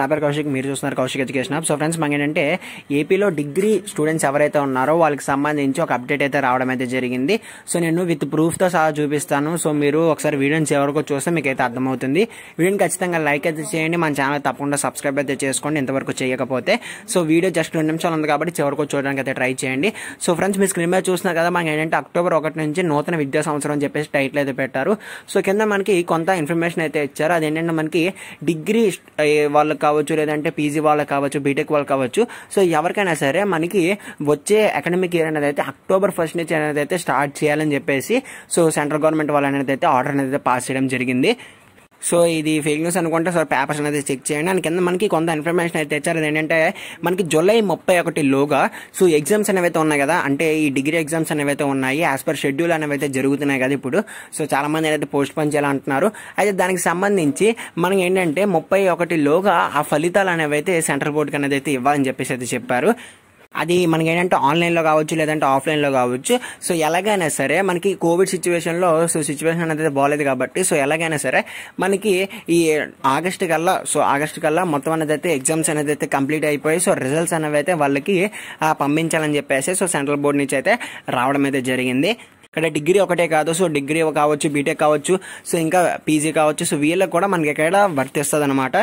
robber Kaushik మీరు చూస్తున్నారు Kaushik education so friends మనం ఏంటంటే ఏపీలో డిగ్రీ స్టూడెంట్స్ ఎవరైతే ఉన్నారో వాళ్ళకి సంబంధించి ఒక అప్డేట్ అయితే రావడం అయితే జరిగింది సో నేను విత్ ప్రూఫ్తో సహా చూపిస్తాను సో మీరు ఒకసారి వీడియోని చివరికి చూస్తే మీకు అయితే అర్థమవుతుంది వీడియోని ఖచ్చితంగా లైక్ అయితే చేయండి మన ఛానల్ తప్పకుండా సబ్స్క్రైబ్ అయితే చేసుకోండి ఇంతవరకు చేయకపోతే సో వీడియో జస్ట్ రెండు నిమిషాలు ఉంది కాబట్టి చివరికి చూడడానికి అయితే ట్రై చేయండి సో ఫ్రెండ్స్ మీ స్క్రీన్ మీద చూస్తున్నారు కదా మనం ఏంటంటే అక్టోబర్ ఒకటి నుంచి నూతన విద్యా సంవత్సరం అని చెప్పేసి టైటిల్ అయితే పెట్టారు సో కింద మనకి కొంత ఇన్ఫర్మేషన్ అయితే ఇచ్చారు అదేంటంటే మనకి డిగ్రీ వాళ్ళకి కావచ్చు లేదంటే పీజీ వాళ్ళకి కావచ్చు బీటెక్ వాళ్ళు కావచ్చు సో ఎవరికైనా సరే మనకి వచ్చే అకాడమిక్ ఇయర్ అనేది అయితే అక్టోబర్ ఫస్ట్ నుంచి అనేది అయితే స్టార్ట్ చేయాలని చెప్పేసి సో సెంట్రల్ గవర్నమెంట్ వాళ్ళు అనేది అయితే ఆర్డర్ అనేది పాస్ చేయడం జరిగింది సో ఇది ఫేక్ న్యూస్ అనుకుంటే సో పేపర్స్ అనేది చెక్ చేయండి దాని కింద మనకి కొంత ఇన్ఫర్మేషన్ అయితే తెచ్చారు ఏంటంటే మనకి జూలై ముప్పై ఒకటి లోగా సో ఎగ్జామ్స్ అనేవి అయితే ఉన్నాయి కదా అంటే ఈ డిగ్రీ ఎగ్జామ్స్ అనేవి అయితే ఉన్నాయి యాజ్ పర్ షెడ్యూల్ అనేవి అయితే జరుగుతున్నాయి కదా ఇప్పుడు సో చాలా మంది అయితే పోస్ట్ పోన్ చేయాలంటున్నారు అయితే దానికి సంబంధించి మనకి ఏంటంటే ముప్పై ఒకటి లోగా ఆ ఫలితాలు అనేవి అయితే సెంట్రల్ బోర్డుకి అనేది అయితే ఇవ్వాలని చెప్పేసి అయితే చెప్పారు అది మనకి ఏంటంటే ఆన్లైన్లో కావచ్చు లేదంటే ఆఫ్లైన్లో కావచ్చు సో ఎలాగైనా సరే మనకి కోవిడ్ సిచ్యువేషన్లో సో సిచ్యువేషన్ అనేది బాగాలేదు కాబట్టి సో ఎలాగైనా సరే మనకి ఈ ఆగస్ట్ కల్లా సో ఆగస్ట్ కల్లా మొత్తం అనేది అయితే ఎగ్జామ్స్ అనేది అయితే కంప్లీట్ అయిపోయి సో రిజల్ట్స్ అనేవి అయితే వాళ్ళకి పంపించాలని చెప్పేసి సో సెంట్రల్ బోర్డు నుంచి అయితే రావడం అయితే జరిగింది ఇక్కడ డిగ్రీ ఒకటే కాదు సో డిగ్రీ కావచ్చు బీటెక్ కావచ్చు సో ఇంకా పీజీ కావచ్చు సో వీళ్ళకి కూడా మనకి ఇక్కడ వర్తిస్తుంది అనమాట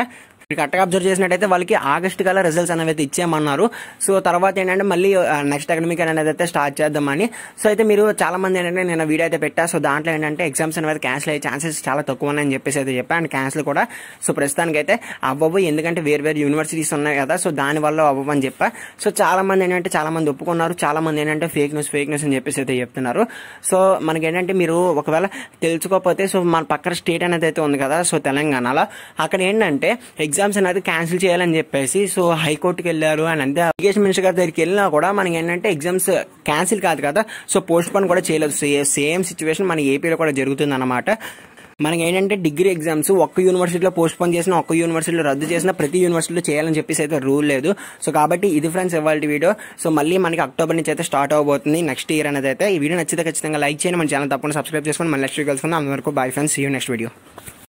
మీరు కరెక్ట్గా అబ్జర్వ్ చేసినట్టయితే వాళ్ళకి ఆగస్ట్ కల్లా రిజల్ట్స్ అనేవి ఇచ్చేయమన్నారు సో తర్వాత ఏంటంటే మళ్ళీ నెక్స్ట్ అకాడమిక్ అనేది అయితే స్టార్ట్ చేద్దామని సో అయితే మీరు చాలా మంది ఏంటంటే నేను వీడియో అయితే పెట్టా సో దాంట్లో ఏంటంటే ఎగ్జామ్స్ అనేది క్యాన్సిల్ అయ్యే ఛాన్సెస్ చాలా తక్కువ ఉన్నాయని చెప్పేసి అయితే చెప్పా అండ్ క్యాన్సిల్ కూడా సో ప్రస్తుతానికి అయితే అవ్వవు ఎందుకంటే వేరు వేరు యూనివర్సిటీస్ ఉన్నాయి కదా సో దానివల్ల అవ్వవు అని చెప్పా సో చాలా మంది ఏంటంటే చాలా మంది ఒప్పుకున్నారు చాలా మంది ఏంటంటే ఫేక్ న్యూస్ ఫేక్ న్యూస్ అని చెప్పేసి అయితే చెప్తున్నారు సో మనకి ఏంటంటే మీరు ఒకవేళ తెలుసుకోకపోతే సో మన పక్కన స్టేట్ అనేది అయితే ఉంది కదా సో తెలంగాణలో అక్కడ ఏంటంటే ఎగ్జామ్ ఎగ్జామ్స్ అనేది క్యాన్సిల్ చేయాలని చెప్పేసి సో హైకోర్టుకి వెళ్ళారు అని అంతే ఎడ్యుకేషన్ మినిస్టర్ గారి దగ్గరికి వెళ్ళినా కూడా మనకి ఏంటంటే ఎగ్జామ్స్ క్యాన్సిల్ కాదు కదా సో పోస్ట్ పోన్ కూడా చేయలేదు సేమ్ సిచ్యువేషన్ మన ఏపీలో కూడా జరుగుతుంది అనమాట మనకి ఏంటంటే డిగ్రీ ఎగ్జామ్స్ ఒక్క యూనివర్సిటీలో పోస్ట్ పోన్ చేసిన ఒక్క యూనివర్సిటీలో రద్దు చేసిన ప్రతి యూనివర్సిటీలో చేయాలని చెప్పేసి అయితే రూల్ లేదు సో కాబట్టి ఇది ఫ్రెండ్స్ ఇవ్వాలి వీడియో సో మళ్ళీ మనకి అక్టోబర్ నుంచి అయితే స్టార్ట్ అవబోతుంది నెక్స్ట్ ఇయర్ అనేది అయితే ఈ వీడియో నచ్చితే ఖచ్చితంగా లైక్ చేయండి మన ఛానల్ తప్పకుండా సబ్స్క్రైబ్ చేసుకొని మన నెక్స్ట్ వీడియో కలుసుకుందాం అందరికీ bye friends you next video